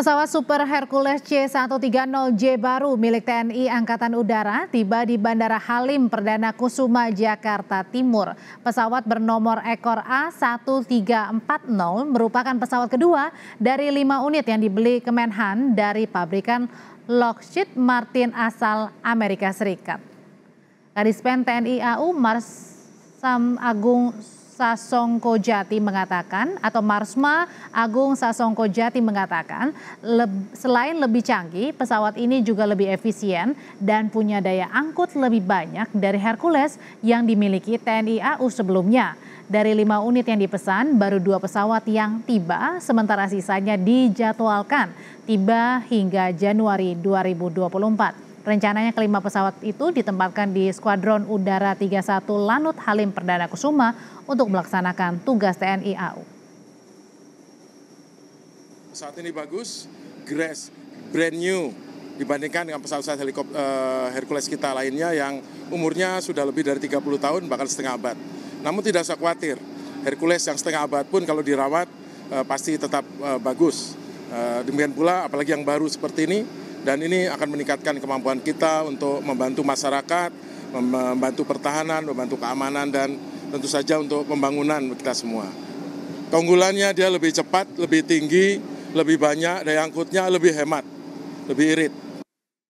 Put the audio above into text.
Pesawat Super Hercules C-130J baru milik TNI Angkatan Udara tiba di Bandara Halim, Perdana Kusuma, Jakarta Timur. Pesawat bernomor ekor A1340 merupakan pesawat kedua dari lima unit yang dibeli Kemenhan dari pabrikan Lockheed Martin asal Amerika Serikat. Kadispen TNI AU Sam Agung Sasongko Jati mengatakan atau Marsma Agung Sasongko Jati mengatakan le selain lebih canggih, pesawat ini juga lebih efisien dan punya daya angkut lebih banyak dari Hercules yang dimiliki TNI AU sebelumnya. Dari lima unit yang dipesan, baru dua pesawat yang tiba, sementara sisanya dijadwalkan tiba hingga Januari 2024. Rencananya kelima pesawat itu ditempatkan di Skuadron Udara 31 Lanut Halim Perdana Kusuma untuk melaksanakan tugas TNI AU. Pesawat ini bagus, grass, brand new dibandingkan dengan pesawat-pesawat helikopter uh, Hercules kita lainnya yang umurnya sudah lebih dari 30 tahun bahkan setengah abad. Namun tidak usah khawatir, Hercules yang setengah abad pun kalau dirawat uh, pasti tetap uh, bagus. Uh, demikian pula apalagi yang baru seperti ini dan ini akan meningkatkan kemampuan kita untuk membantu masyarakat, membantu pertahanan, membantu keamanan dan tentu saja untuk pembangunan kita semua. Keunggulannya dia lebih cepat, lebih tinggi, lebih banyak, daya angkutnya lebih hemat, lebih irit.